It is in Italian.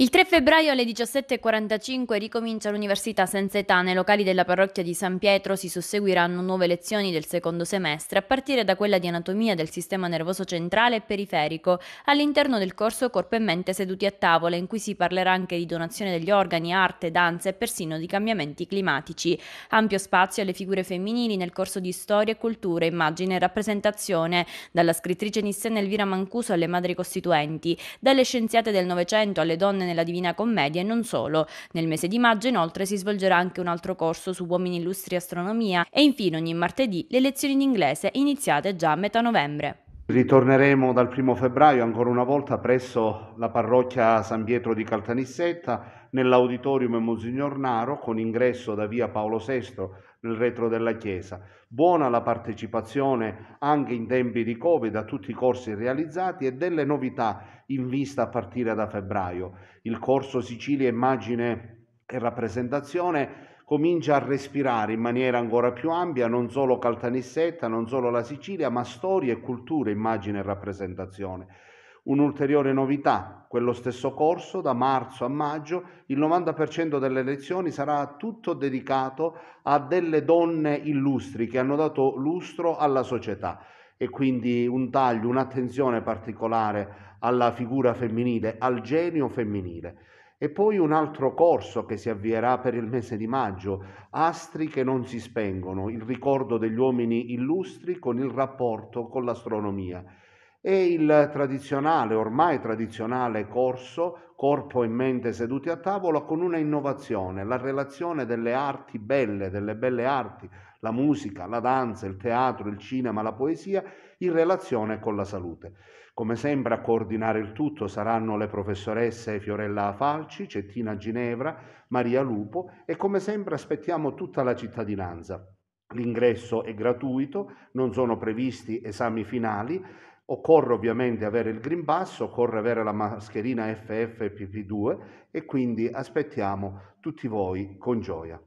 Il 3 febbraio alle 17.45 ricomincia l'università senza età. Nei locali della parrocchia di San Pietro si susseguiranno nuove lezioni del secondo semestre, a partire da quella di anatomia del sistema nervoso centrale e periferico, all'interno del corso Corpo e Mente seduti a tavola, in cui si parlerà anche di donazione degli organi, arte, danza e persino di cambiamenti climatici. Ampio spazio alle figure femminili nel corso di storia, e cultura, immagine e rappresentazione, dalla scrittrice nissena Elvira Mancuso alle madri costituenti, dalle scienziate del Novecento alle donne nella Divina Commedia e non solo. Nel mese di maggio inoltre si svolgerà anche un altro corso su uomini illustri e astronomia e infine ogni martedì le lezioni in inglese iniziate già a metà novembre. Ritorneremo dal primo febbraio ancora una volta presso la parrocchia San Pietro di Caltanissetta nell'auditorium Monsignor Naro con ingresso da via Paolo VI nel retro della chiesa. Buona la partecipazione anche in tempi di Covid a tutti i corsi realizzati e delle novità in vista a partire da febbraio. Il corso Sicilia Immagine e Rappresentazione comincia a respirare in maniera ancora più ampia non solo Caltanissetta, non solo la Sicilia, ma storia e cultura, immagine e rappresentazione. Un'ulteriore novità, quello stesso corso, da marzo a maggio, il 90% delle lezioni sarà tutto dedicato a delle donne illustri che hanno dato lustro alla società e quindi un taglio, un'attenzione particolare alla figura femminile, al genio femminile. E poi un altro corso che si avvierà per il mese di maggio, Astri che non si spengono, il ricordo degli uomini illustri con il rapporto con l'astronomia e il tradizionale, ormai tradizionale corso corpo e mente seduti a tavola con una innovazione, la relazione delle arti belle, delle belle arti, la musica, la danza, il teatro, il cinema, la poesia in relazione con la salute. Come sempre a coordinare il tutto saranno le professoresse Fiorella Falci, Cettina Ginevra, Maria Lupo e come sempre aspettiamo tutta la cittadinanza. L'ingresso è gratuito, non sono previsti esami finali, Occorre ovviamente avere il Green Pass, occorre avere la mascherina ffpp 2 e quindi aspettiamo tutti voi con gioia.